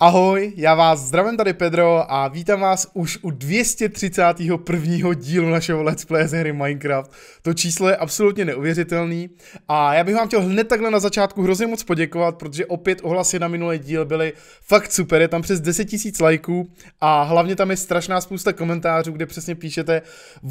Ahoj, já vás zdravím tady Pedro a vítám vás už u 231. dílu našeho Let's Play z hry Minecraft. To číslo je absolutně neuvěřitelný a já bych vám chtěl hned takhle na začátku hrozně moc poděkovat, protože opět ohlasy na minulý díl byly fakt super, je tam přes 10 000 lajků a hlavně tam je strašná spousta komentářů, kde přesně píšete,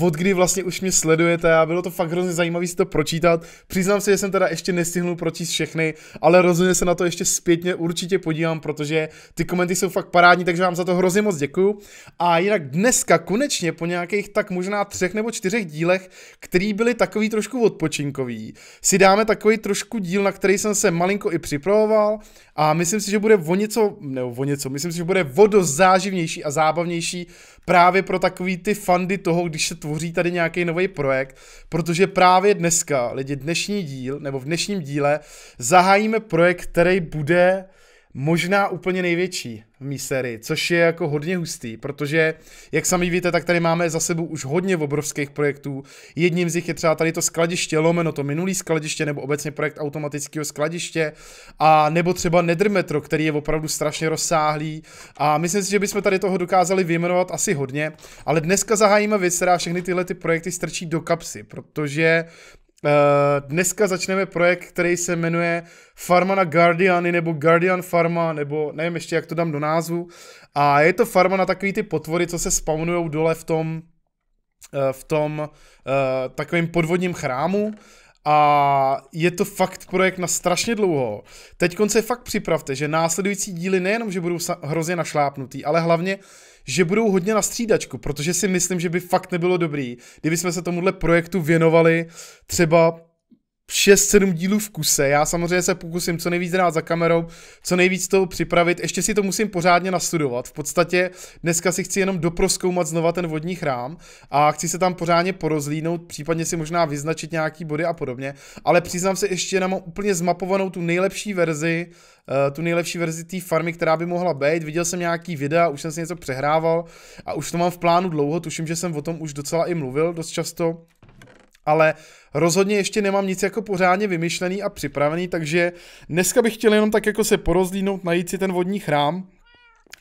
od kdy vlastně už mě sledujete a bylo to fakt hrozně zajímavé si to pročítat. Přiznám se, že jsem teda ještě nestihnul pročíst všechny, ale rozhodně se na to ještě zpětně určitě podívám, protože ty komenty jsou fakt parádní, takže vám za to hrozně moc děkuju. A jinak dneska konečně po nějakých tak možná třech nebo čtyřech dílech, který byly takový trošku odpočinkový, si dáme takový trošku díl, na který jsem se malinko i připravoval a myslím si, že bude o něco, nebo o něco, myslím si, že bude vodozáživnější záživnější a zábavnější právě pro takový ty fandy toho, když se tvoří tady nějaký nový projekt, protože právě dneska, lidi, dnešní díl, nebo v dnešním díle zahájíme projekt, který bude možná úplně největší v mý sérii, což je jako hodně hustý, protože, jak sami víte, tak tady máme za sebou už hodně obrovských projektů. Jedním z nich je třeba tady to skladiště, lomeno to minulý skladiště, nebo obecně projekt automatického skladiště, a nebo třeba Nedrmetro, který je opravdu strašně rozsáhlý. A myslím si, že bychom tady toho dokázali vyjmenovat asi hodně, ale dneska zahájíme věc, která všechny tyhle ty projekty strčí do kapsy, protože Eh, dneska začneme projekt, který se jmenuje Farma na Guardiany nebo Guardian Farma, nebo nevím ještě, jak to dám do názvu. A je to farma na takový ty potvory, co se spawnujou dole v tom eh, v tom uh, takovým podvodním chrámu a je to fakt projekt na strašně dlouho. Teď konce fakt připravte, že následující díly nejenom, že budou hrozně našlápnutý, ale hlavně, že budou hodně na střídačku, protože si myslím, že by fakt nebylo dobrý, kdyby jsme se tomuhle projektu věnovali třeba 6-7 dílů v kuse. Já samozřejmě se pokusím co nejvíc dát za kamerou, co nejvíc toho připravit. Ještě si to musím pořádně nastudovat. V podstatě dneska si chci jenom doproskoumat znova ten vodní chrám a chci se tam pořádně porozlínout, případně si možná vyznačit nějaký body a podobně. Ale přiznám se, ještě nemám úplně zmapovanou tu nejlepší verzi, eh, tu nejlepší verzi té farmy, která by mohla být. Viděl jsem nějaký videa, už jsem si něco přehrával a už to mám v plánu dlouho, tuším, že jsem o tom už docela i mluvil dost často ale rozhodně ještě nemám nic jako pořádně vymyšlený a připravený, takže dneska bych chtěl jenom tak jako se porozlínout, najít si ten vodní chrám,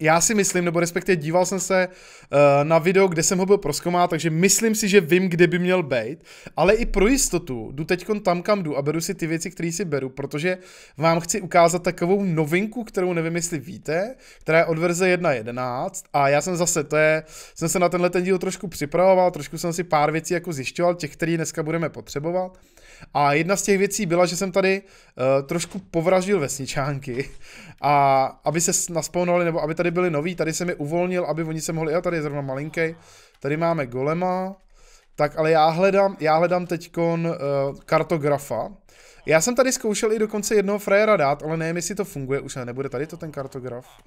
já si myslím, nebo respektive díval jsem se uh, na video, kde jsem ho byl proskoumá, takže myslím si, že vím, kde by měl být, ale i pro jistotu jdu teď tam, kam jdu a beru si ty věci, které si beru, protože vám chci ukázat takovou novinku, kterou nevím, jestli víte, která je od verze 1.11 a já jsem zase, to je, jsem se na tenhle ten díl trošku připravoval, trošku jsem si pár věcí jako zjišťoval, těch, které dneska budeme potřebovat. Uh, a jedna z těch věcí byla, že jsem tady uh, trošku povraždil vesničánky a aby se naspawnovali, nebo aby tady byli noví, tady se mi uvolnil, aby oni se mohli, já tady je zrovna malinký, tady máme golema, tak ale já hledám, já hledám teďkon uh, eh, kartografa, já jsem tady zkoušel i dokonce jednoho frajera dát, ale nevím, jestli to funguje, už nebude tady to ten kartograf.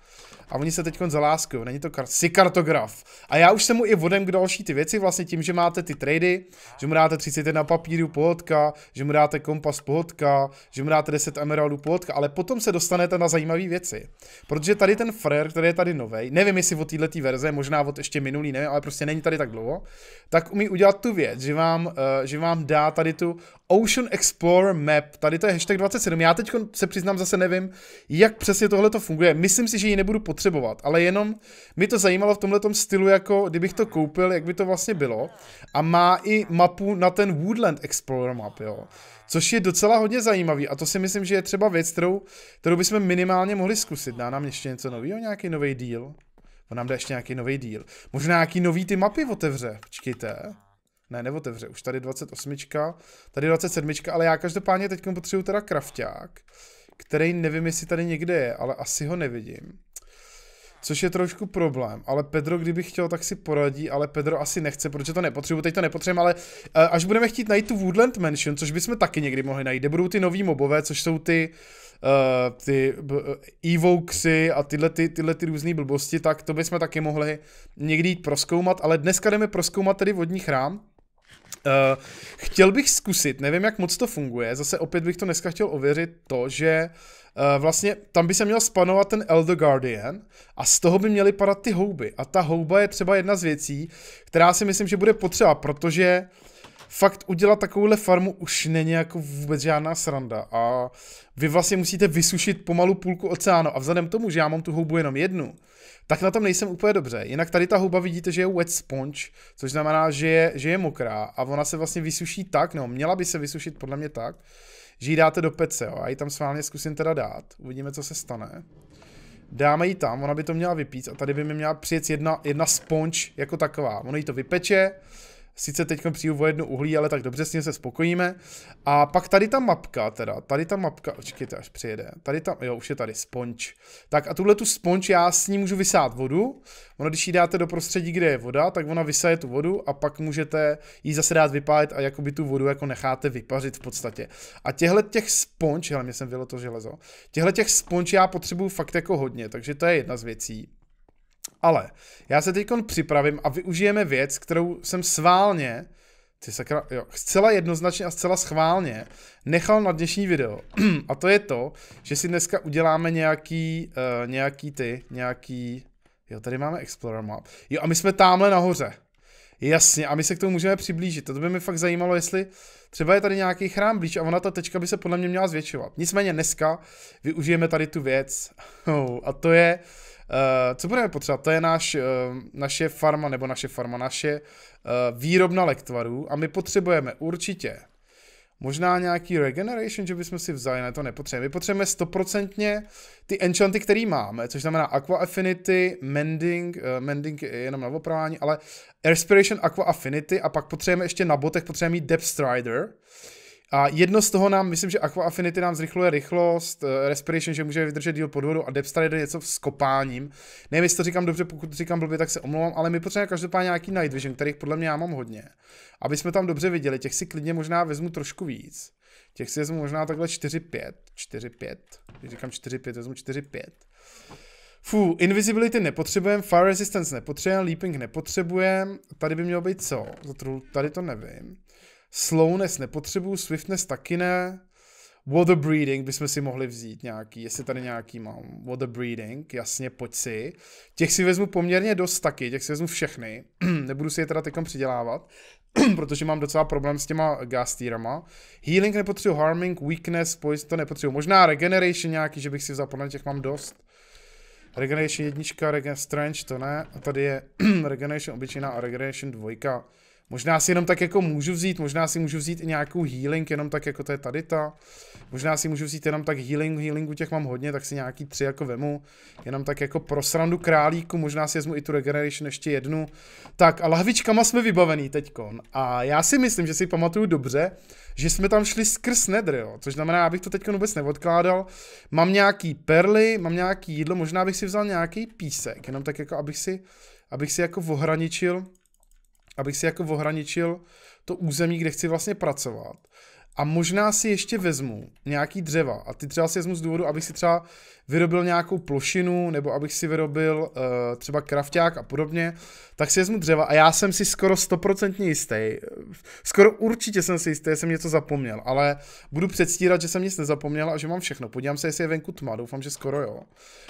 A oni se teď zaláskují, není to kar si kartograf. A já už jsem mu i vodem k další ty věci, vlastně tím, že máte ty trady, že mu dáte 31 papíru pohodka, že mu dáte kompas pohodka, že mu dáte 10 emeraldů pohodka, ale potom se dostanete na zajímavé věci. Protože tady ten frajer, který je tady nový, nevím jestli od této verze, možná od ještě minulý, nevím, ale prostě není tady tak dlouho, tak umí udělat tu věc, že vám, uh, že vám dá tady tu Ocean Explorer Map tady to je hashtag 27. Já teď se přiznám zase nevím, jak přesně tohle to funguje. Myslím si, že ji nebudu potřebovat, ale jenom mi to zajímalo v tomhle stylu, jako kdybych to koupil, jak by to vlastně bylo. A má i mapu na ten Woodland Explorer map, jo. Což je docela hodně zajímavý a to si myslím, že je třeba věc, kterou, kterou bychom minimálně mohli zkusit. Dá nám ještě něco nového, nějaký nový díl? On nám dá ještě nějaký nový díl. Možná nějaký nový ty mapy otevře, počkejte. Ne, neotevře, už tady 28, tady 27, ale já každopádně teď potřebuju teda krafták, který nevím, jestli tady někde je, ale asi ho nevidím. Což je trošku problém, ale Pedro, kdyby chtěl, tak si poradí, ale Pedro asi nechce, protože to nepotřebuji, teď to nepotřebuji. ale eh, až budeme chtít najít tu Woodland Mansion, což bychom taky někdy mohli najít, kde budou ty nový mobové, což jsou ty, uh, ty uh, eh, Evoxy a tyhle, ty, tyhle ty různé blbosti, tak to bychom taky mohli někdy jít proskoumat, ale dneska jdeme proskoumat tedy vodní chrám, Uh, chtěl bych zkusit, nevím, jak moc to funguje, zase opět bych to dneska chtěl ověřit, to, že uh, vlastně tam by se měl spanovat ten Elder Guardian a z toho by měly padat ty houby. A ta houba je třeba jedna z věcí, která si myslím, že bude potřeba, protože fakt udělat takovouhle farmu už není jako vůbec žádná sranda a vy vlastně musíte vysušit pomalu půlku oceánu a vzhledem tomu, že já mám tu houbu jenom jednu, tak na tom nejsem úplně dobře. Jinak tady ta huba vidíte, že je wet sponge, což znamená, že je, že je mokrá a ona se vlastně vysuší tak, no měla by se vysušit podle mě tak, že ji dáte do pece, jo. A ji tam vámi zkusím teda dát, uvidíme, co se stane. Dáme ji tam, ona by to měla vypít a tady by mi měla přijet jedna, jedna sponge jako taková. Ono ji to vypeče, Sice teď přijdu o jednu uhlí, ale tak dobře s ním se spokojíme. A pak tady ta mapka teda, tady ta mapka, očkejte, až přijede, tady tam, jo už je tady sponč. Tak a tuhle tu sponč já s ní můžu vysát vodu, ono když ji dáte do prostředí, kde je voda, tak ona vysaje tu vodu a pak můžete ji zase dát vypálit a jakoby tu vodu jako necháte vypařit v podstatě. A těhle těch sponč, hele mě jsem vylo to železo, těhle těch sponč já potřebuju fakt jako hodně, takže to je jedna z věcí. Ale já se teď připravím a využijeme věc, kterou jsem sválně, ty sakra, jo, zcela jednoznačně a zcela schválně nechal na dnešní video. a to je to, že si dneska uděláme nějaký, uh, nějaký ty, nějaký, jo, tady máme Explorer map. Jo, a my jsme tamhle nahoře. Jasně, a my se k tomu můžeme přiblížit. To by mi fakt zajímalo, jestli třeba je tady nějaký chrám blíž a ona ta tečka by se podle mě měla zvětšovat. Nicméně dneska využijeme tady tu věc oh, a to je uh, Eh, co budeme potřebovat? To je náš, eh, naše farma, nebo naše farma, naše eh, výrobna lektvarů a my potřebujeme určitě možná nějaký regeneration, že bychom si vzali, ne to nepotřebujeme. My potřebujeme stoprocentně ty enchanty, který máme, což znamená Aqua Affinity, Mending, uh, Mending je jenom na opravání, ale Respiration, Aqua Affinity a pak potřebujeme ještě na botech, potřebujeme mít Depth Strider. A jedno z toho nám, myslím, že Aqua Affinity nám zrychluje rychlost, eh, Respiration, že může vydržet díl pod vodou a Depth Strider něco s kopáním. Nevím, jestli to říkám dobře, pokud říkám blbě, tak se omlouvám, ale my potřebujeme každopádně nějaký Night Vision, kterých podle mě já mám hodně. Aby jsme tam dobře viděli, těch si klidně možná vezmu trošku víc. Těch si vezmu možná takhle 4-5. 4-5. Když říkám 4-5, vezmu 4-5. Fú, Invisibility nepotřebujeme, Fire Resistance nepotřebujeme, Leaping nepotřebujeme, tady by mělo být co? Tady to nevím. Slowness nepotřebuju, Swiftness taky ne. Water breeding bychom si mohli vzít nějaký, jestli tady nějaký mám. Water breeding, jasně, pojď si. Těch si vezmu poměrně dost taky, těch si vezmu všechny. Nebudu si je teda teď přidělávat, protože mám docela problém s těma gastýrama. Healing nepotřebuji, harming, weakness, poison to nepotřebuji. Možná regeneration nějaký, že bych si vzal, těch mám dost. Regeneration jednička, Regen Strange to ne. A tady je Regeneration obyčejná a Regeneration dvojka. Možná si jenom tak jako můžu vzít, možná si můžu vzít i nějakou healing, jenom tak jako to je tady ta. Možná si můžu vzít jenom tak healing, healingu těch mám hodně, tak si nějaký tři jako vemu. Jenom tak jako pro srandu králíku, možná si vezmu i tu regeneration ještě jednu. Tak a lahvičkama jsme vybavený teďkon. A já si myslím, že si pamatuju dobře, že jsme tam šli skrz nedr, jo. což znamená, abych to teďkon vůbec neodkládal. Mám nějaký perly, mám nějaký jídlo, možná bych si vzal nějaký písek, jenom tak jako abych si, abych si jako ohraničil abych si jako ohraničil to území, kde chci vlastně pracovat. A možná si ještě vezmu nějaký dřeva a ty třeba si vezmu z důvodu, abych si třeba vyrobil nějakou plošinu, nebo abych si vyrobil uh, třeba krafták a podobně, tak si vezmu dřeva a já jsem si skoro stoprocentně jistý, eh, skoro určitě jsem si jistý, že jsem něco zapomněl, ale budu předstírat, že jsem nic nezapomněl a že mám všechno. Podívám se, jestli je venku tma, doufám, že skoro jo.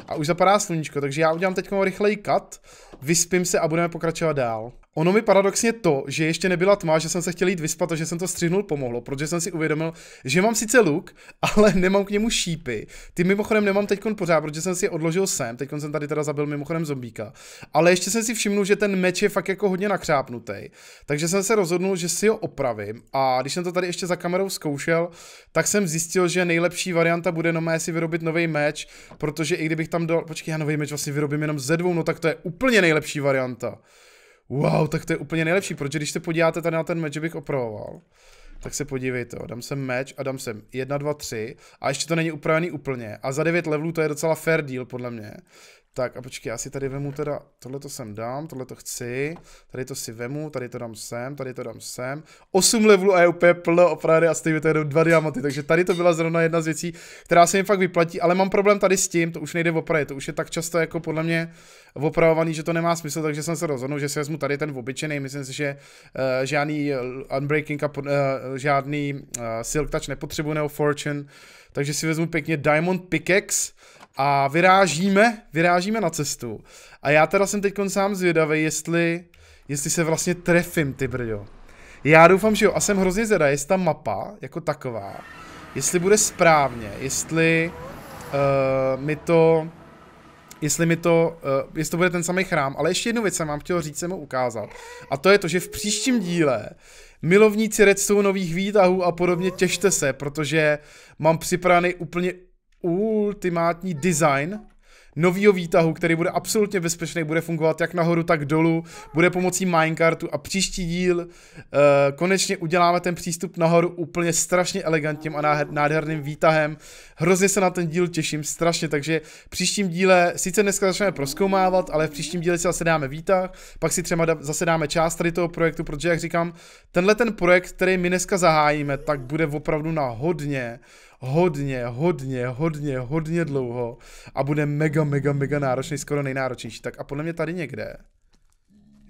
A už zapadá sluníčko, takže já udělám teď rychlej cut, vyspím se a budeme pokračovat dál. Ono mi paradoxně to, že ještě nebyla tma, že jsem se chtěl jít vyspat a že jsem to střihnul, pomohlo, protože jsem si uvědomil, že mám sice luk, ale nemám k němu šípy. Ty mimochodem nemám teď pořád, protože jsem si je odložil sem, teď jsem tady teda zabil mimochodem zombíka, ale ještě jsem si všiml, že ten meč je fakt jako hodně nakřápnutý, takže jsem se rozhodnul, že si ho opravím a když jsem to tady ještě za kamerou zkoušel, tak jsem zjistil, že nejlepší varianta bude no si vyrobit nový meč, protože i kdybych tam dal, počkej, já nový meč vlastně vyrobím jenom ze dvou, no tak to je úplně nejlepší varianta. Wow, tak to je úplně nejlepší, protože když se podíváte tady na ten meč, bych opravoval, tak se podívej to. Dám sem meč a dám sem 1, 2, 3 a ještě to není upravený úplně. A za 9 levelů to je docela fair deal podle mě. Tak a počkej, já si tady vemu teda, tohle to sem dám, tohle to chci, tady to si vemu, tady to dám sem, tady to dám sem. 8 levelů a je úplně plno opravdu a stejně to jenom dva diamanty, takže tady to byla zrovna jedna z věcí, která se mi fakt vyplatí, ale mám problém tady s tím, to už nejde opravit, to už je tak často jako podle mě opravovaný, že to nemá smysl, takže jsem se rozhodl, že si vezmu tady ten obyčejný, myslím si, že uh, žádný eh, Unbreaking a uh, žádný uh, Silk Touch nepotřebuji nebo Fortune, takže si vezmu pěkně Diamond Pickaxe, a vyrážíme, vyrážíme na cestu. A já teda jsem teď sám zvědavý, jestli, jestli se vlastně trefím, ty brďo. Já doufám, že jo, a jsem hrozně zvědavý, jestli ta mapa, jako taková, jestli bude správně, jestli uh, mi to, jestli mi to, uh, jestli to bude ten samý chrám, ale ještě jednu věc jsem vám chtěl říct, jsem ho ukázal. A to je to, že v příštím díle milovníci redstone nových výtahů a podobně těšte se, protože mám připravený úplně ultimátní design novýho výtahu, který bude absolutně bezpečný, bude fungovat jak nahoru, tak dolů, bude pomocí minecartu a příští díl uh, konečně uděláme ten přístup nahoru úplně strašně elegantním a nádherným výtahem. Hrozně se na ten díl těším, strašně, takže v příštím díle, sice dneska začneme proskoumávat, ale v příštím díle si zase dáme výtah, pak si třeba zase dáme část tady toho projektu, protože jak říkám, tenhle ten projekt, který my dneska zahájíme, tak bude opravdu na hodně hodně, hodně, hodně, hodně dlouho a bude mega, mega, mega náročný, skoro nejnáročnější. Tak a podle mě tady někde.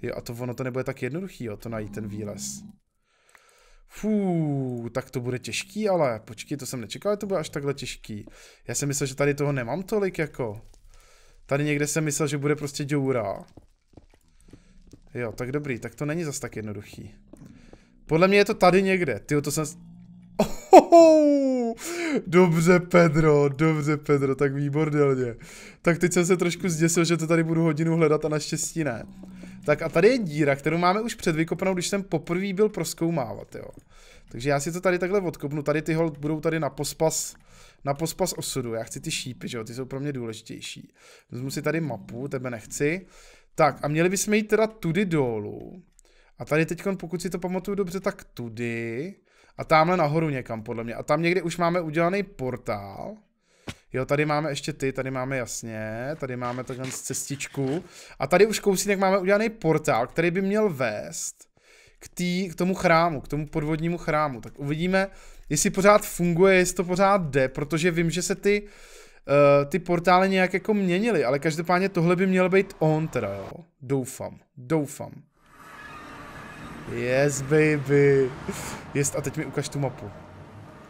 Jo, a to ono to nebude tak jednoduchý, jo, to najít ten výlez. Fú, tak to bude těžký, ale počkej, to jsem nečekal, že to bude až takhle těžký. Já jsem myslel, že tady toho nemám tolik, jako. Tady někde jsem myslel, že bude prostě děura. Jo, tak dobrý, tak to není zas tak jednoduchý. Podle mě je to tady někde, ty to jsem, Ohoho, dobře Pedro, dobře Pedro, tak výborně. Tak teď jsem se trošku zděsil, že to tady budu hodinu hledat a naštěstí ne. Tak a tady je díra, kterou máme už vykopanou, když jsem poprvé byl proskoumávat, jo. Takže já si to tady takhle odkopnu, tady ty hold budou tady na pospas, na pospas osudu, já chci ty šípy, že jo, ty jsou pro mě důležitější. Vezmu si tady mapu, tebe nechci. Tak a měli bychom jít teda tudy dolů. A tady teď, pokud si to pamatuju dobře, tak tudy. A tamhle nahoru někam, podle mě. A tam někde už máme udělaný portál. Jo, tady máme ještě ty, tady máme jasně, tady máme takhle cestičku. A tady už kousínek máme udělaný portál, který by měl vést k, tý, k tomu chrámu, k tomu podvodnímu chrámu. Tak uvidíme, jestli pořád funguje, jestli to pořád jde, protože vím, že se ty, uh, ty portály nějak jako měnily, ale každopádně tohle by měl být on teda, jo. Doufám, doufám. Yes, baby. Jest, a teď mi ukaž tu mapu.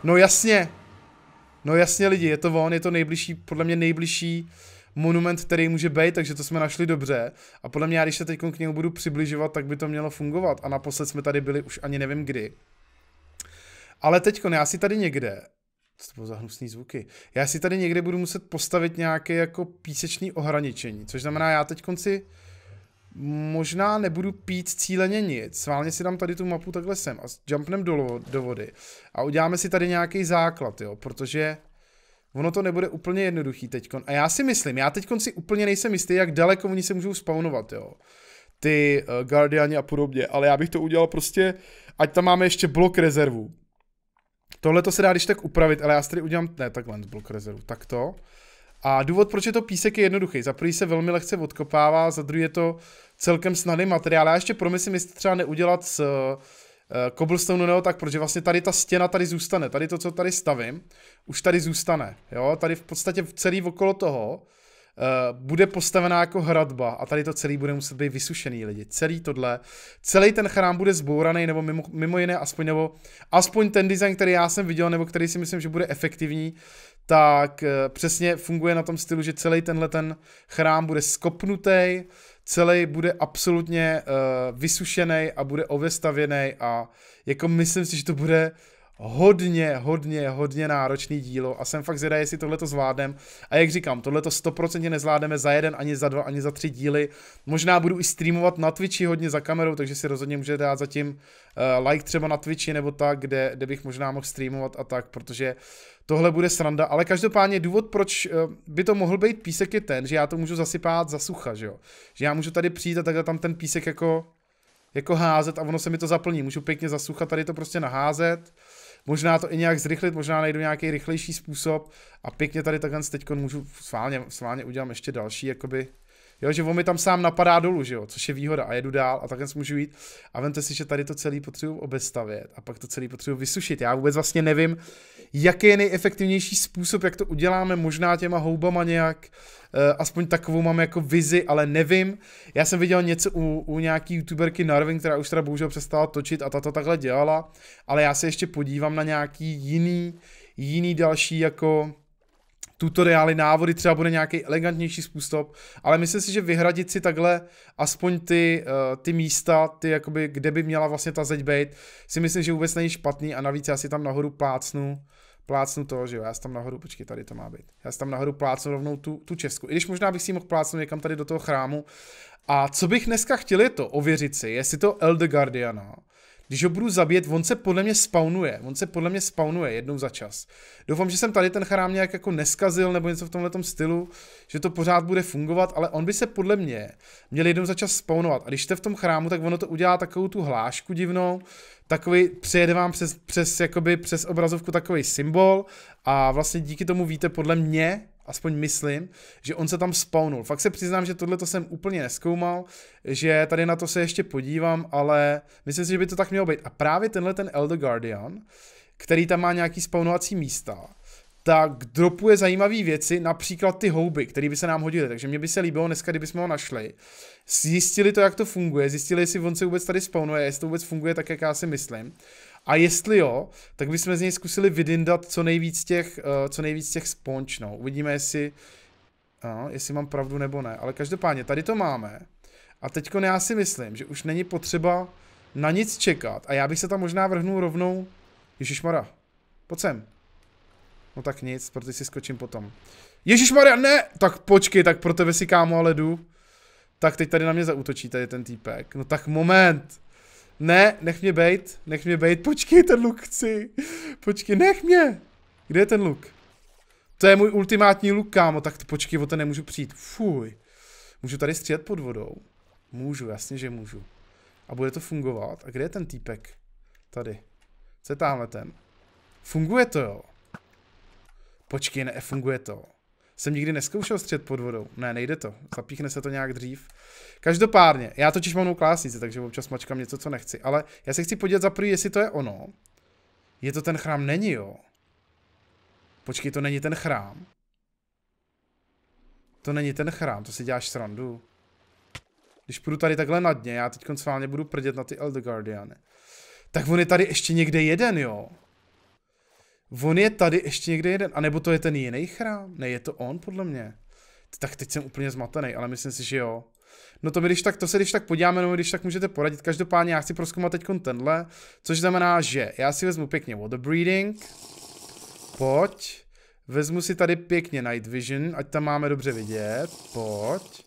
No jasně. No jasně lidi, je to on, je to nejbližší, podle mě nejbližší monument, který může být, takže to jsme našli dobře. A podle mě, já, když se teď k němu budu přibližovat, tak by to mělo fungovat. A naposled jsme tady byli už ani nevím kdy. Ale teď no já si tady někde, co to bylo za hnusný zvuky, já si tady někde budu muset postavit nějaké jako písečné ohraničení, což znamená, já teď konci možná nebudu pít cíleně nic. Sválně si dám tady tu mapu takhle sem a jumpnem dolů do vody. A uděláme si tady nějaký základ, jo, protože ono to nebude úplně jednoduchý teďkon. A já si myslím, já teďkon si úplně nejsem jistý, jak daleko oni se můžou spawnovat, jo. Ty uh, Guardiani a podobně, ale já bych to udělal prostě, ať tam máme ještě blok rezervu. Tohle to se dá když tak upravit, ale já si tady udělám, ne, takhle blok rezervu, tak to. A důvod, proč je to písek, je jednoduchý. Za prvý se velmi lehce odkopává, za druhý je to celkem snadný materiál. Já ještě promyslím, jestli třeba neudělat s eh, cobblestone nebo tak, protože vlastně tady ta stěna tady zůstane, tady to, co tady stavím, už tady zůstane, jo, tady v podstatě celý okolo toho eh, bude postavená jako hradba a tady to celý bude muset být vysušený lidi, celý tohle, celý ten chrám bude zbouraný nebo mimo, mimo jiné aspoň nebo aspoň ten design, který já jsem viděl nebo který si myslím, že bude efektivní, tak eh, přesně funguje na tom stylu, že celý tenhle ten chrám bude skopnutý, celý bude absolutně uh, eh, vysušený a bude ovestavěný a jako myslím si, že to bude hodně, hodně, hodně náročný dílo a jsem fakt zvědavý, jestli tohle to zvládnem. A jak říkám, tohle to stoprocentně nezvládneme za jeden, ani za dva, ani za tři díly. Možná budu i streamovat na Twitchi hodně za kamerou, takže si rozhodně může dát zatím uh, like třeba na Twitchi nebo tak, kde, kde bych možná mohl streamovat a tak, protože tohle bude sranda, ale každopádně důvod, proč eh, by to mohl být písek je ten, že já to můžu zasypát za sucha, že jo. Že já můžu tady přijít a takhle tam ten písek jako, jako házet a ono se mi to zaplní. Můžu pěkně za sucha tady to prostě naházet možná to i nějak zrychlit, možná najdu nějaký rychlejší způsob a pěkně tady takhle teď můžu sválně, sválně udělám ještě další jakoby Jo, že on mi tam sám napadá dolů, že jo, což je výhoda a jedu dál a takhle můžu jít. A vemte si, že tady to celé potřebuji obestavět a pak to celé potřebuji vysušit. Já vůbec vlastně nevím, jaký je nejefektivnější způsob, jak to uděláme, možná těma houbama nějak, eh, aspoň takovou mám jako vizi, ale nevím. Já jsem viděl něco u, u nějaký youtuberky Narvin, která už teda bohužel přestala točit a ta to takhle dělala, ale já se ještě podívám na nějaký jiný, jiný další jako tutoriály, návody, třeba bude nějaký elegantnější způsob, ale myslím si, že vyhradit si takhle aspoň ty, eh, ty místa, ty jakoby, kde by měla vlastně ta zeď být, si myslím, že vůbec není špatný a navíc já si tam nahoru plácnu, plácnu to, že jo, já si tam nahoru, počkej, tady to má být, já si tam nahoru plácnu rovnou tu, tu česku, i když možná bych si mohl plácnout někam tady do toho chrámu, a co bych dneska chtěl je to, ověřit si, jestli to Elder Guardiana, no. Když ho budu zabít, on se podle mě spawnuje. On se podle mě spawnuje jednou za čas. Doufám, že jsem tady ten chrám nějak jako neskazil nebo něco v tomhle stylu, že to pořád bude fungovat, ale on by se podle mě měl jednou za čas spawnovat. A když jste v tom chrámu, tak ono to udělá takovou tu hlášku divnou, takový, přejede vám přes, přes, jakoby, přes obrazovku takový symbol a vlastně díky tomu víte podle mě, aspoň myslím, že on se tam spawnul. Fakt se přiznám, že tohle to jsem úplně neskoumal, že tady na to se ještě podívám, ale myslím si, že by to tak mělo být. A právě tenhle ten Elder Guardian, který tam má nějaký spawnovací místa, tak dropuje zajímavé věci, například ty houby, které by se nám hodily. Takže mě by se líbilo dneska, kdybychom ho našli. Zjistili to, jak to funguje, zjistili, jestli on se vůbec tady spawnuje, jestli to vůbec funguje tak, jak já si myslím. A jestli jo, tak bychom z něj zkusili vydindat co nejvíc těch, uh, co nejvíc těch sponč, no. Uvidíme, jestli, uh, jestli mám pravdu nebo ne. Ale každopádně, tady to máme. A teďko já si myslím, že už není potřeba na nic čekat. A já bych se tam možná vrhnul rovnou... Ježišmara, pojď sem. No tak nic, protože si skočím potom. Ježišmarja, ne! Tak počkej, tak pro tebe si kámo ale jdu. Tak teď tady na mě zautočí tady ten týpek. No tak moment. Ne, nech mě bejt, nech mě bejt, počkej, ten luk chci, počkej, nech mě, kde je ten luk? To je můj ultimátní luk, kámo, tak počkej, o to nemůžu přijít, fuj. Můžu tady střílet pod vodou? Můžu, jasně, že můžu. A bude to fungovat. A kde je ten týpek? Tady. Co je tamhle ten? Funguje to jo. Počkej, ne, funguje to. Jsem nikdy neskoušel střet pod vodou. Ne, nejde to. Zapíchne se to nějak dřív. Každopádně, já totiž mám klásnici, takže občas mačkám něco, co nechci, ale já se chci podívat za prvý, jestli to je ono. Je to ten chrám? Není, jo. Počkej, to není ten chrám. To není ten chrám, to si děláš srandu. Když půjdu tady takhle na dně, já teď konceválně budu prdět na ty Elder Guardiany. Tak on je tady ještě někde jeden, jo. On je tady ještě někde jeden, anebo to je ten jiný chrám? Ne, je to on, podle mě. Tak teď jsem úplně zmatený, ale myslím si, že jo. No to, my, když tak, to se když tak podíváme, no, když tak můžete poradit. Každopádně já chci proskoumat teď tenhle, což znamená, že já si vezmu pěkně water breeding. Pojď. Vezmu si tady pěkně night vision, ať tam máme dobře vidět. Pojď.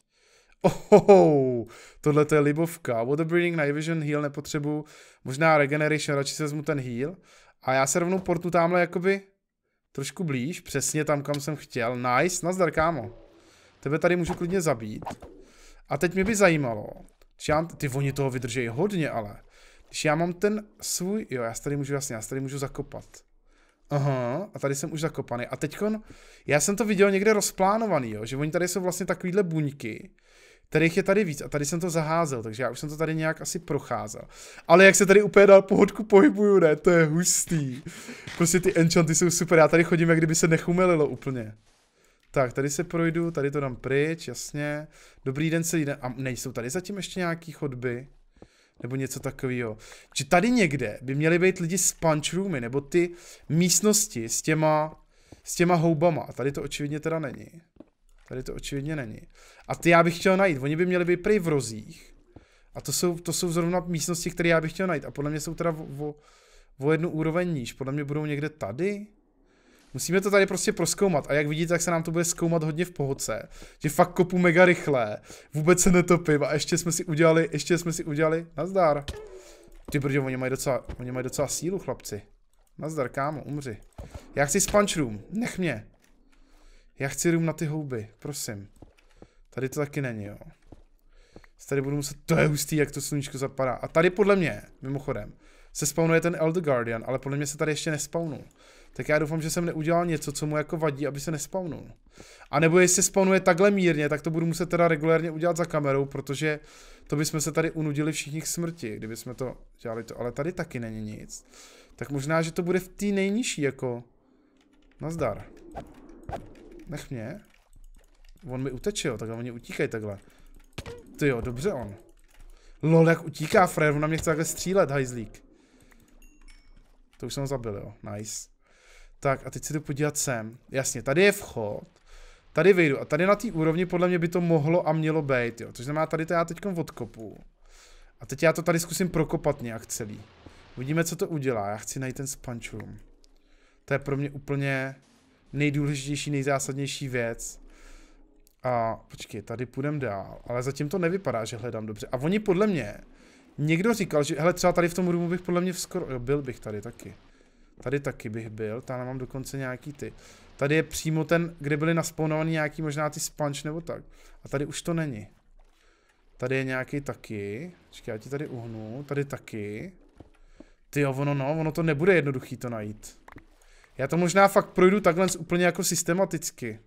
Ohoho, tohle to je libovka. Water breeding, night vision, heal nepotřebu, Možná regeneration, radši si vezmu ten heal. A já se rovnou portu tamhle jakoby trošku blíž, přesně tam, kam jsem chtěl. Nice, nazdar kámo. Tebe tady můžu klidně zabít. A teď mě by zajímalo, že já, ty oni toho vydržejí hodně, ale když já mám ten svůj, jo, já tady můžu, jasně, já tady můžu zakopat. Aha, a tady jsem už zakopaný. A teďkon, já jsem to viděl někde rozplánovaný, jo, že oni tady jsou vlastně takovýhle buňky, kterých je tady víc a tady jsem to zaházel, takže já už jsem to tady nějak asi procházel. Ale jak se tady úplně dál pohodku pohybuju, ne, to je hustý. Prostě ty enchanty jsou super, já tady chodím, jak kdyby se nechumelilo úplně. Tak, tady se projdu, tady to dám pryč, jasně. Dobrý den, celý den. A nejsou tady zatím ještě nějaký chodby? Nebo něco takového. Či tady někde by měly být lidi s punch roomy, nebo ty místnosti s těma, s těma houbama. A tady to očividně teda není. Tady to očividně není. A ty já bych chtěl najít. Oni by měli být prý v rozích. A to jsou, to jsou zrovna místnosti, které já bych chtěl najít. A podle mě jsou teda o, o, o jednu úroveň níž. Podle mě budou někde tady. Musíme to tady prostě proskoumat a jak vidíte, tak se nám to bude zkoumat hodně v pohodce. Že fakt kopu mega rychle, vůbec se netopím a ještě jsme si udělali, ještě jsme si udělali, nazdar. Ty brdě, oni mají docela, oni mají docela sílu, chlapci. Nazdar, kámo, umři. Já chci sponge room, nech mě. Já chci room na ty houby, prosím. Tady to taky není, jo. Tady budu muset, to je hustý, jak to sluníčko zapadá. A tady podle mě, mimochodem, se spawnuje ten Elder Guardian, ale podle mě se tady ještě nespawnul. Tak já doufám, že jsem neudělal něco, co mu jako vadí, aby se nespawnul. A nebo jestli se spawnuje takhle mírně, tak to budu muset teda regulérně udělat za kamerou, protože to bychom se tady unudili všichni k smrti, kdyby jsme to dělali to. Ale tady taky není nic. Tak možná, že to bude v té nejnižší jako. Nazdar. Nech mě. On mi uteče, jo, takhle oni utíkají takhle. Ty jo, dobře on. Lol, jak utíká Frér, on na mě chce takhle střílet, hajzlík. To už jsem zabil, jo. Nice. Tak a teď si jdu podívat sem. Jasně, tady je vchod. Tady vyjdu a tady na té úrovni podle mě by to mohlo a mělo být, jo. Což znamená, tady to já teďkom odkopu. A teď já to tady zkusím prokopat nějak celý. Uvidíme, co to udělá. Já chci najít ten sponge room. To je pro mě úplně nejdůležitější, nejzásadnější věc. A počkej, tady půjdem dál. Ale zatím to nevypadá, že hledám dobře. A oni podle mě Někdo říkal, že hele, třeba tady v tom roomu bych podle mě skoro, jo, byl bych tady taky. Tady taky bych byl, tam mám dokonce nějaký ty. Tady je přímo ten, kde byly naspounovaný nějaký možná ty sponge nebo tak. A tady už to není. Tady je nějaký taky. Počkej, já ti tady uhnu. Tady taky. Ty jo, ono no, ono to nebude jednoduchý to najít. Já to možná fakt projdu takhle úplně jako systematicky.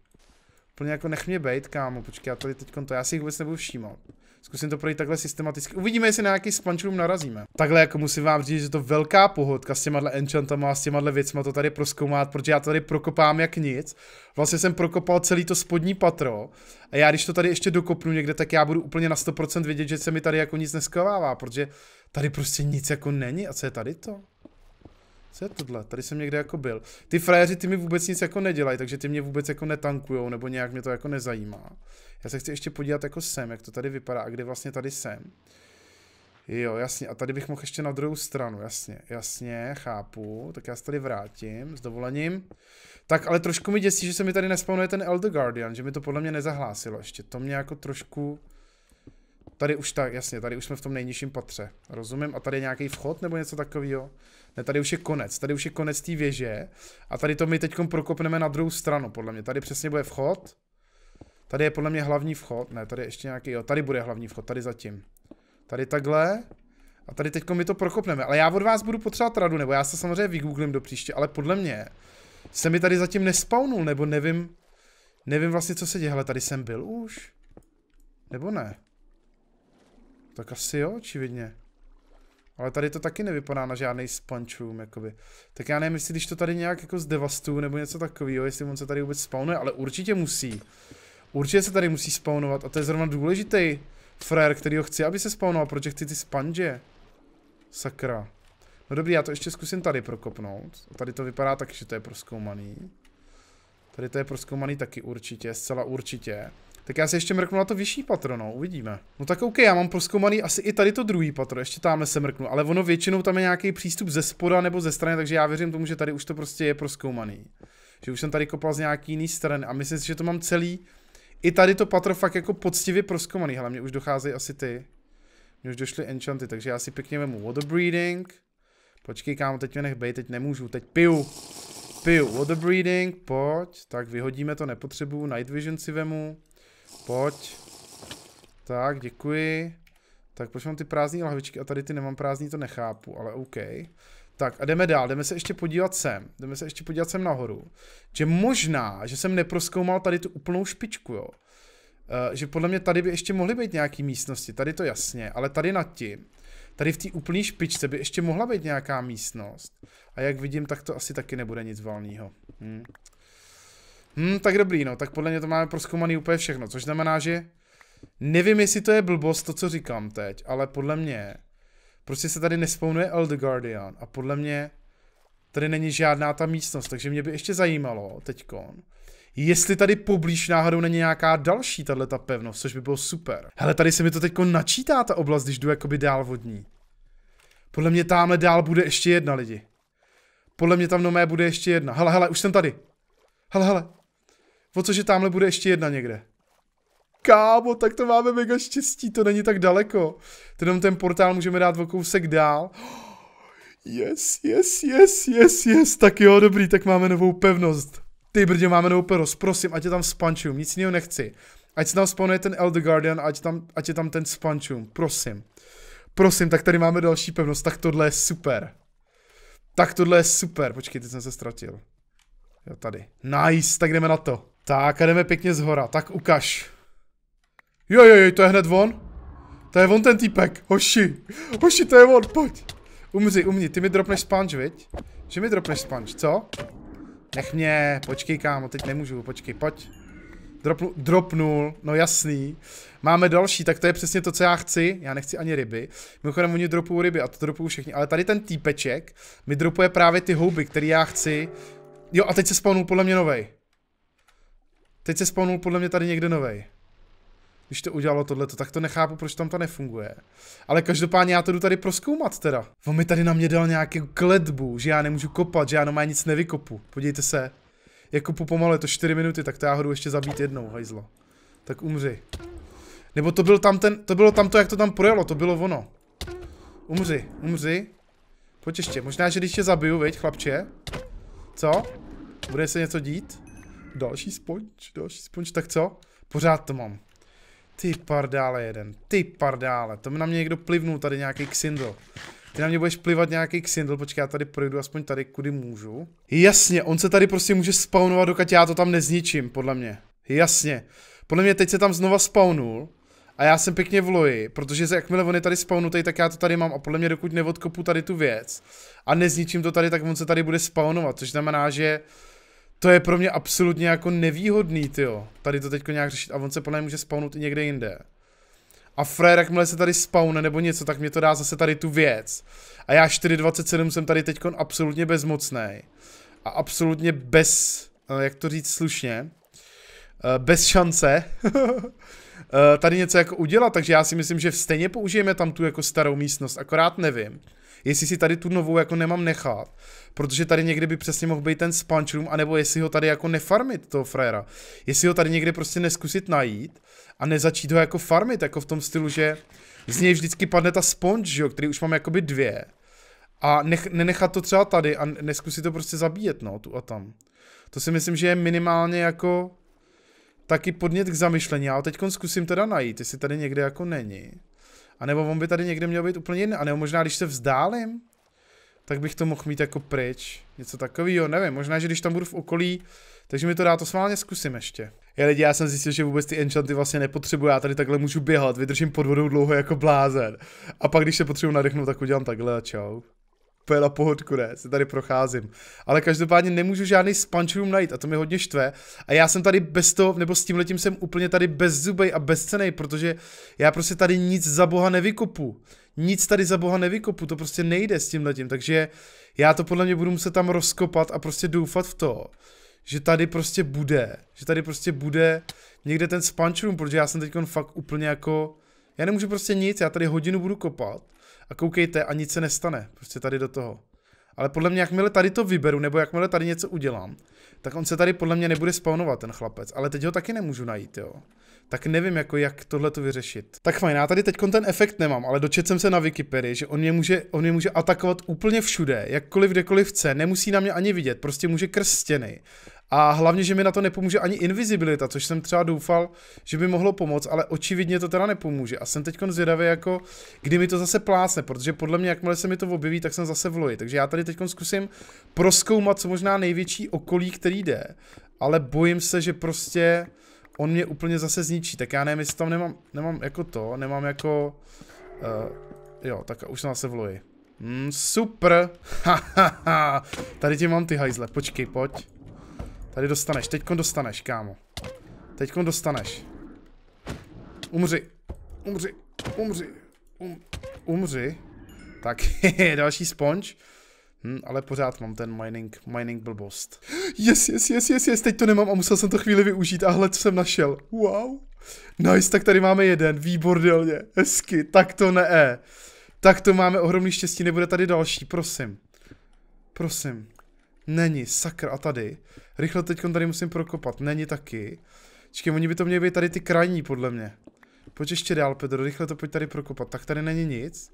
Úplně jako nech mě bejt, kámo, počkej, já tady teď to, já si jich vůbec nebudu všímat. Zkusím to projít takhle systematicky. Uvidíme, jestli na nějaký spančům narazíme. Takhle jako musím vám říct, že to velká pohodka s těma enchantama a s těma věcma to tady proskoumat, protože já tady prokopám jak nic. Vlastně jsem prokopal celý to spodní patro a já když to tady ještě dokopnu někde, tak já budu úplně na 100% vědět, že se mi tady jako nic neskovává, protože tady prostě nic jako není. A co je tady to? Co je tohle? Tady jsem někde jako byl. Ty frajeři ty mi vůbec nic jako nedělají, takže ty mě vůbec jako netankujou, nebo nějak mě to jako nezajímá. Já se chci ještě podívat jako sem, jak to tady vypadá a kde vlastně tady jsem. Jo, jasně, a tady bych mohl ještě na druhou stranu, jasně, jasně, chápu, tak já se tady vrátím s dovolením. Tak, ale trošku mi děsí, že se mi tady nespawnuje ten Elder Guardian, že mi to podle mě nezahlásilo ještě, to mě jako trošku Tady už tak, jasně, tady už jsme v tom nejnižším patře. Rozumím. A tady je nějaký vchod nebo něco takového? Ne, tady už je konec. Tady už je konec té věže. A tady to my teď prokopneme na druhou stranu, podle mě. Tady přesně bude vchod. Tady je podle mě hlavní vchod. Ne, tady ještě nějaký, jo, tady bude hlavní vchod, tady zatím. Tady takhle. A tady teď my to prokopneme. Ale já od vás budu potřebovat radu, nebo já se samozřejmě vygooglím do příště, ale podle mě se mi tady zatím nespawnul, nebo nevím, nevím vlastně, co se děje. Hele, tady jsem byl už. Nebo ne? Tak asi jo, očividně. Ale tady to taky nevypadá na žádný sponge room, jakoby. Tak já nevím, jestli když to tady nějak jako zdevastuju nebo něco takového, jestli on se tady vůbec spawnuje, ale určitě musí. Určitě se tady musí spawnovat a to je zrovna důležitý frér, který ho chci, aby se spawnoval, protože chci ty sponge. Sakra. No dobrý, já to ještě zkusím tady prokopnout. Tady to vypadá tak, že to je proskoumaný. Tady to je proskoumaný taky určitě, zcela určitě. Tak já se ještě mrknu na to vyšší patro, no, uvidíme. No tak OK, já mám proskoumaný asi i tady to druhý patro, ještě tamhle se mrknu, ale ono většinou tam je nějaký přístup ze spoda nebo ze strany, takže já věřím tomu, že tady už to prostě je proskoumaný. Že už jsem tady kopal z nějaký jiný strany a myslím si, že to mám celý, i tady to patro fakt jako poctivě proskoumaný, hele, mě už docházejí asi ty. Mně už došly enchanty, takže já si pěkně vemu breeding. Počkej kámo, teď mě nech bej, teď nemůžu, teď piju. Piju breeding, pojď, tak vyhodíme to, nepotřebuju, night vision si vemu. Pojď. Tak, děkuji. Tak proč mám ty prázdné lahvičky a tady ty nemám prázdný, to nechápu, ale OK. Tak a jdeme dál, jdeme se ještě podívat sem, jdeme se ještě podívat sem nahoru. Že možná, že jsem neproskoumal tady tu úplnou špičku, jo. Eh, že podle mě tady by ještě mohly být nějaký místnosti, tady to jasně, ale tady nad tím, tady v té úplné špičce by ještě mohla být nějaká místnost. A jak vidím, tak to asi taky nebude nic valného. Hm. Hmm, tak dobrý, no, tak podle mě to máme proskoumaný úplně všechno, což znamená, že nevím, jestli to je blbost, to, co říkám teď, ale podle mě prostě se tady nespounuje Elder Guardian a podle mě tady není žádná ta místnost, takže mě by ještě zajímalo teďkon, jestli tady poblíž náhodou není nějaká další tahle ta pevnost, což by bylo super. Hele, tady se mi to teďko načítá ta oblast, když jdu jakoby dál vodní. Podle mě tamhle dál bude ještě jedna lidi. Podle mě tam nomé bude ještě jedna. Hele, hele, už jsem tady. Hele, hele. O co, že tamhle bude ještě jedna někde. Kámo, tak to máme mega štěstí, to není tak daleko. Jenom ten portál můžeme dát o kousek dál. Yes, yes, yes, yes, yes, tak jo, dobrý, tak máme novou pevnost. Ty brdě, máme novou pevnost, prosím, ať je tam spančum, nic jiného nechci. Ať se tam spawnuje ten Elder Guardian, ať, tam, ať je tam ten spančum, prosím. Prosím, tak tady máme další pevnost, tak tohle je super. Tak tohle je super, počkej, teď jsem se ztratil. Jo, tady. Nice, tak jdeme na to. Tak a jdeme pěkně z hora. Tak ukaž. Jo, jo, jo, to je hned on. To je on ten týpek. Hoši. Hoši, to je on, pojď. Umři, umři, ty mi dropneš sponge, viď? Že mi dropneš sponge, co? Nech mě, počkej kámo, teď nemůžu, počkej, pojď. Dropnu, dropnul, no jasný. Máme další, tak to je přesně to, co já chci. Já nechci ani ryby. Mimochodem, oni dropují ryby a to dropují všichni. Ale tady ten týpeček mi dropuje právě ty houby, které já chci. Jo, a teď se spawnul podle mě novej. Teď se spawnul podle mě tady někde novej. Když to udělalo tohleto, tak to nechápu, proč tam to nefunguje. Ale každopádně já to jdu tady proskoumat teda. On mi tady na mě dal nějakou kledbu, že já nemůžu kopat, že já má nic nevykopu. Podívejte se. Jak kopu pomalu, je to 4 minuty, tak to já hodu ještě zabít jednou, hajzlo. Tak umři. Nebo to byl tam ten, to bylo tamto, jak to tam projelo, to bylo ono. Umři, umři. Pojď ještě, možná, že když tě zabiju, veď, chlapče. Co? Bude se něco dít? další sponč, další sponč, tak co? Pořád to mám. Ty pardále jeden, ty pardále, to na mě někdo plivnul tady nějaký ksindl. Ty na mě budeš plivat nějaký ksindl, počkej, já tady projdu aspoň tady, kudy můžu. Jasně, on se tady prostě může spawnovat, dokud já to tam nezničím, podle mě. Jasně. Podle mě teď se tam znova spawnul. A já jsem pěkně v loji, protože jakmile on je tady spawnutý, tak já to tady mám a podle mě dokud neodkopu tady tu věc a nezničím to tady, tak on se tady bude spawnovat, což znamená, že to je pro mě absolutně jako nevýhodný, jo. Tady to teďko nějak řešit a on se podle může spawnout i někde jinde. A frér, jakmile se tady spawne nebo něco, tak mě to dá zase tady tu věc. A já 4.27 jsem tady teďkon absolutně bezmocný. A absolutně bez, eh, jak to říct slušně, eh, bez šance eh, tady něco jako udělat, takže já si myslím, že stejně použijeme tam tu jako starou místnost, akorát nevím jestli si tady tu novou jako nemám nechat, protože tady někde by přesně mohl být ten room, anebo jestli ho tady jako nefarmit toho frajera, jestli ho tady někde prostě neskusit najít a nezačít ho jako farmit, jako v tom stylu, že z něj vždycky padne ta sponge, že jo, který už mám jakoby dvě a nech, nenechat to třeba tady a neskusit to prostě zabíjet, no, tu a tam. To si myslím, že je minimálně jako taky podnět k zamyšlení. Já teď zkusím teda najít, jestli tady někde jako není. A nebo on by tady někde měl být úplně jiný. A nebo možná, když se vzdálím, tak bych to mohl mít jako pryč. Něco takového, nevím. Možná, že když tam budu v okolí, takže mi to dá, to sválně zkusím ještě. Já lidi, já jsem zjistil, že vůbec ty enchanty vlastně nepotřebuji, já tady takhle můžu běhat, vydržím pod vodou dlouho jako blázen. A pak když se potřebuji nadechnout, tak udělám takhle a čau úplně na pohodku, ne, se tady procházím. Ale každopádně nemůžu žádný sponge room najít a to mi hodně štve. A já jsem tady bez toho, nebo s tím letím jsem úplně tady bez zubej a bez ceny, protože já prostě tady nic za boha nevykopu. Nic tady za boha nevykopu, to prostě nejde s tím letím, takže já to podle mě budu muset tam rozkopat a prostě doufat v to, že tady prostě bude, že tady prostě bude někde ten sponge room, protože já jsem teď fakt úplně jako, já nemůžu prostě nic, já tady hodinu budu kopat a koukejte a nic se nestane, prostě tady do toho. Ale podle mě, jakmile tady to vyberu, nebo jakmile tady něco udělám, tak on se tady podle mě nebude spawnovat, ten chlapec. Ale teď ho taky nemůžu najít, jo. Tak nevím, jako jak tohle to vyřešit. Tak fajn, já tady teď ten efekt nemám, ale dočet jsem se na Wikipedii, že on mě může, on mě může atakovat úplně všude, jakkoliv, kdekoliv chce, nemusí na mě ani vidět, prostě může krstěný. A hlavně, že mi na to nepomůže ani invizibilita, což jsem třeba doufal, že by mohlo pomoct, ale očividně to teda nepomůže. A jsem teď zvědavý, jako kdy mi to zase plásne, protože podle mě, jakmile se mi to objeví, tak jsem zase v loji. Takže já tady teď zkusím proskoumat co možná největší okolí, který jde, ale bojím se, že prostě on mě úplně zase zničí. Tak já nevím, jestli tam nemám, nemám jako to, nemám jako... Uh, jo, tak už jsem zase v loji. Mm, super. Tady tě mám ty hajzle, počkej, pojď. Tady dostaneš, teď dostaneš, kámo. Teď dostaneš. Umři. Umři. Umři. Um, umři. Tak, další sponge. Hm, ale pořád mám ten mining, mining blbost. Yes, yes, yes, yes, yes, teď to nemám a musel jsem to chvíli využít a hled, co jsem našel. Wow. Nice, tak tady máme jeden, výbordelně, hezky, tak to ne. Tak to máme ohromný štěstí, nebude tady další, prosím. Prosím. Není, sakra, a tady. Rychle teď tady musím prokopat, není taky. Čekaj, oni by to měli být tady ty krajní, podle mě. Pojď ještě dál, Pedro, rychle to pojď tady prokopat. Tak tady není nic.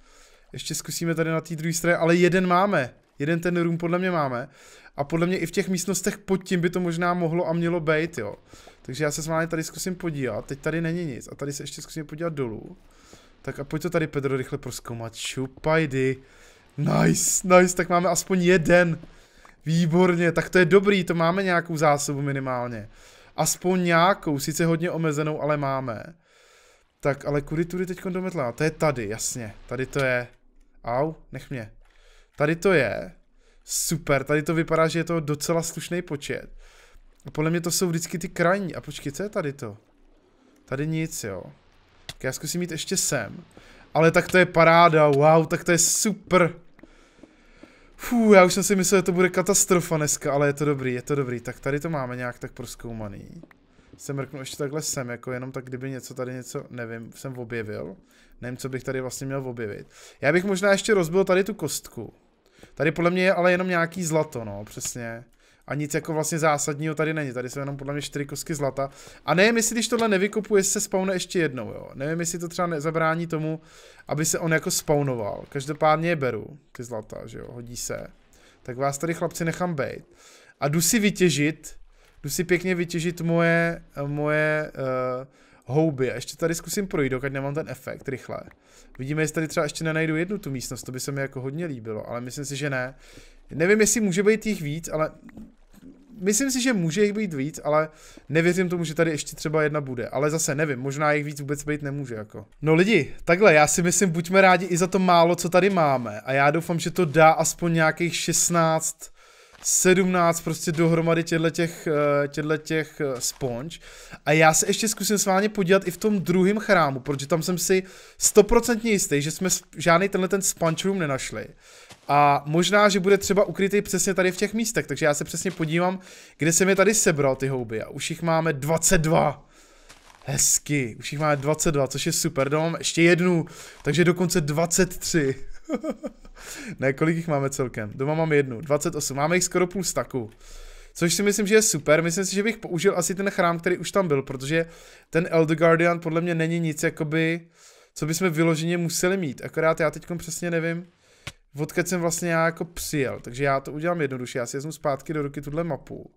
Ještě zkusíme tady na té druhé straně, ale jeden máme. Jeden ten room podle mě máme. A podle mě i v těch místnostech pod tím by to možná mohlo a mělo být, jo. Takže já se s vámi tady zkusím podívat. Teď tady není nic. A tady se ještě zkusím podívat dolů. Tak a pojď to tady, Pedro, rychle proskoumat. Šupajdy. Nice, nice, tak máme aspoň jeden. Výborně, tak to je dobrý, to máme nějakou zásobu minimálně. Aspoň nějakou, sice hodně omezenou, ale máme. Tak, ale kudy tudy teď dometla? To je tady, jasně. Tady to je. Au, nech mě. Tady to je. Super, tady to vypadá, že je to docela slušný počet. A podle mě to jsou vždycky ty krajní. A počkej, co je tady to? Tady nic, jo. Tak já zkusím jít ještě sem. Ale tak to je paráda, wow, tak to je super. Fú, já už jsem si myslel, že to bude katastrofa dneska, ale je to dobrý, je to dobrý. Tak tady to máme nějak tak proskoumaný. Jsem mrknu ještě takhle sem, jako jenom tak, kdyby něco tady něco, nevím, jsem objevil. Nevím, co bych tady vlastně měl objevit. Já bych možná ještě rozbil tady tu kostku. Tady podle mě je ale jenom nějaký zlato, no, přesně. A nic jako vlastně zásadního tady není. Tady jsou jenom podle mě čtyři kosky zlata. A ne, jestli když tohle nevykopu, jestli se spawne ještě jednou, jo. Nevím, jestli to třeba nezabrání tomu, aby se on jako spawnoval. Každopádně je beru, ty zlata, že jo, hodí se. Tak vás tady chlapci nechám bejt. A jdu si vytěžit, jdu si pěkně vytěžit moje, moje uh, houby. A ještě tady zkusím projít, dokud nemám ten efekt rychle. Vidíme, jestli tady třeba ještě nenajdu jednu tu místnost, to by se mi jako hodně líbilo, ale myslím si, že ne. Nevím, jestli může být jich víc, ale myslím si, že může jich být víc, ale nevěřím tomu, že tady ještě třeba jedna bude. Ale zase nevím, možná jich víc vůbec být nemůže. Jako. No lidi, takhle, já si myslím, buďme rádi i za to málo, co tady máme. A já doufám, že to dá aspoň nějakých 16 17 prostě dohromady těch těchto těch eh, eh, sponge. A já se ještě zkusím s vámi podívat i v tom druhém chrámu, protože tam jsem si stoprocentně jistý, že jsme žádný tenhle ten sponge room nenašli. A možná, že bude třeba ukrytý přesně tady v těch místech, takže já se přesně podívám, kde jsem je tady sebral ty houby a už jich máme 22. Hezky, už jich máme 22, což je super, dám ještě jednu, takže dokonce 23 ne, kolik jich máme celkem? Doma mám jednu, 28, máme jich skoro půl staku. Což si myslím, že je super. Myslím si, že bych použil asi ten chrám, který už tam byl, protože ten Elder Guardian podle mě není nic, jakoby, co bychom vyloženě museli mít. Akorát já teď přesně nevím, odkud jsem vlastně já jako přijel. Takže já to udělám jednoduše. Já si vezmu zpátky do ruky tuhle mapu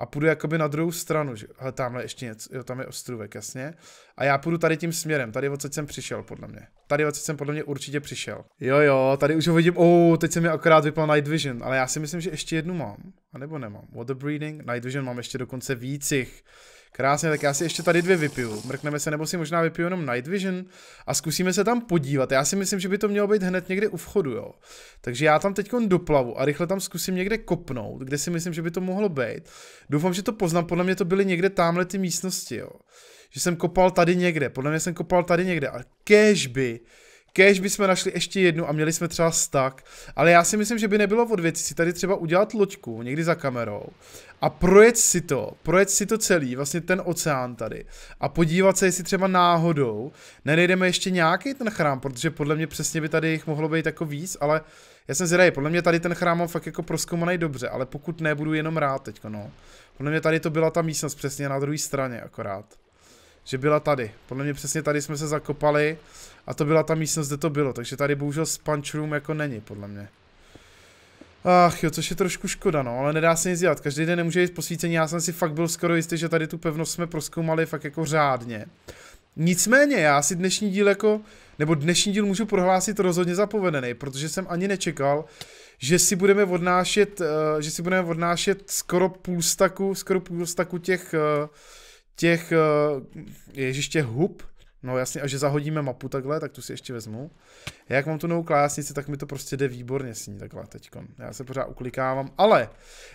a půjdu jakoby na druhou stranu, že, ale tamhle ještě něco, jo, tam je ostrůvek, jasně. A já půjdu tady tím směrem, tady odsaď jsem přišel, podle mě. Tady odsaď jsem podle mě určitě přišel. Jo, jo, tady už ho vidím, oh, teď se mi akorát vypal Night Vision, ale já si myslím, že ještě jednu mám, anebo nemám. Water Breeding, Night Vision mám ještě dokonce víc jich. Krásně, tak já si ještě tady dvě vypiju. Mrkneme se, nebo si možná vypiju jenom Night Vision a zkusíme se tam podívat. Já si myslím, že by to mělo být hned někde u vchodu, jo. Takže já tam teď doplavu a rychle tam zkusím někde kopnout, kde si myslím, že by to mohlo být. Doufám, že to poznám, podle mě to byly někde tamhle ty místnosti, jo. Že jsem kopal tady někde, podle mě jsem kopal tady někde a kežby. by Kež bychom našli ještě jednu a měli jsme třeba stak, ale já si myslím, že by nebylo od věci si tady třeba udělat loďku někdy za kamerou a projet si to, projet si to celý, vlastně ten oceán tady a podívat se, jestli třeba náhodou nenejdeme ještě nějaký ten chrám, protože podle mě přesně by tady jich mohlo být jako víc, ale já jsem zvědavý, podle mě tady ten chrám mám fakt jako proskoumaný dobře, ale pokud ne, budu jenom rád teďko, no. Podle mě tady to byla ta místnost přesně na druhé straně akorát. Že byla tady. Podle mě přesně tady jsme se zakopali a to byla ta místnost, kde to bylo, takže tady bohužel Sponge Room jako není, podle mě. Ach jo, což je trošku škoda, no, ale nedá se nic dělat. Každý den nemůže jít posvícení, já jsem si fakt byl skoro jistý, že tady tu pevnost jsme proskoumali fakt jako řádně. Nicméně, já si dnešní díl jako, nebo dnešní díl můžu prohlásit rozhodně za povedený, protože jsem ani nečekal, že si budeme odnášet, eh, že si budeme odnášet skoro půl staku, skoro půl staku těch, eh, těch, eh, ježiště hub, No jasně, a že zahodíme mapu takhle, tak tu si ještě vezmu. Já jak mám tu novou klásnici, tak mi to prostě jde výborně s ní takhle teď. Já se pořád uklikávám, ale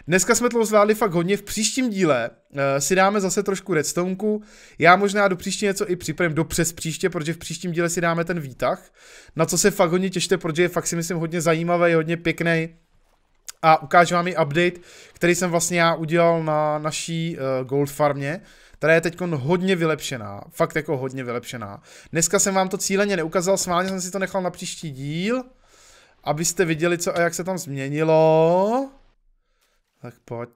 dneska jsme to zvládli fakt hodně. V příštím díle uh, si dáme zase trošku redstoneku. Já možná do příště něco i připravím, do přes příště, protože v příštím díle si dáme ten výtah, na co se fakt hodně těšte, protože je fakt si myslím hodně zajímavý, hodně pěkný a ukážu vám i update, který jsem vlastně já udělal na naší uh, Gold Farmě, která je teď hodně vylepšená, fakt jako hodně vylepšená. Dneska jsem vám to cíleně neukázal, sválně jsem si to nechal na příští díl, abyste viděli, co a jak se tam změnilo. Tak pojď.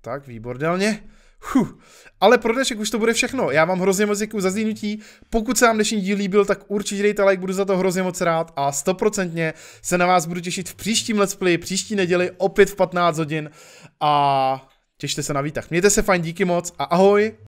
Tak, výborně. Huh. Ale pro dnešek už to bude všechno. Já vám hrozně moc děkuji za zhlídnutí. Pokud se vám dnešní díl líbil, tak určitě dejte like, budu za to hrozně moc rád a stoprocentně se na vás budu těšit v příštím let's play, příští neděli opět v 15 hodin a Těšte se na výtah. Mějte se fajn, díky moc a ahoj!